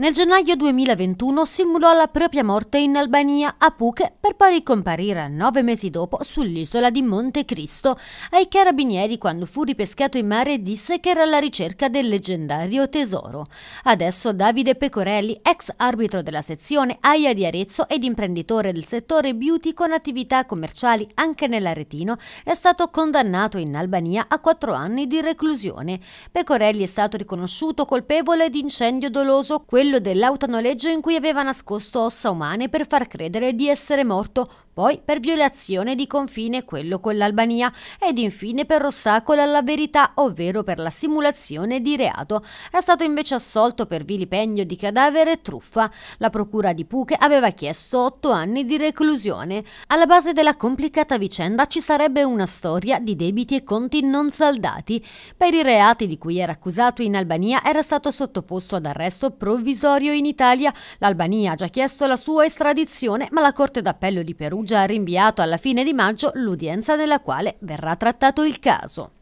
Nel gennaio 2021 simulò la propria morte in Albania, a Phuket, per poi ricomparire nove mesi dopo sull'isola di Monte Cristo. Ai carabinieri, quando fu ripescato in mare, disse che era alla ricerca del leggendario tesoro. Adesso Davide Pecorelli, ex arbitro della sezione AIA di Arezzo ed imprenditore del settore beauty con attività commerciali anche nell'Aretino, è stato condannato in Albania a quattro anni di reclusione. Pecorelli è stato riconosciuto colpevole di incendio doloso, quello quello dell'autonoleggio in cui aveva nascosto ossa umane per far credere di essere morto poi per violazione di confine quello con l'Albania ed infine per ostacolo alla verità ovvero per la simulazione di reato. È stato invece assolto per vilipendio di cadavere e truffa. La procura di Puche aveva chiesto otto anni di reclusione. Alla base della complicata vicenda ci sarebbe una storia di debiti e conti non saldati. Per i reati di cui era accusato in Albania era stato sottoposto ad arresto provvisorio in Italia. L'Albania ha già chiesto la sua estradizione ma la Corte d'Appello di Perugia già rinviato alla fine di maggio l'udienza nella quale verrà trattato il caso.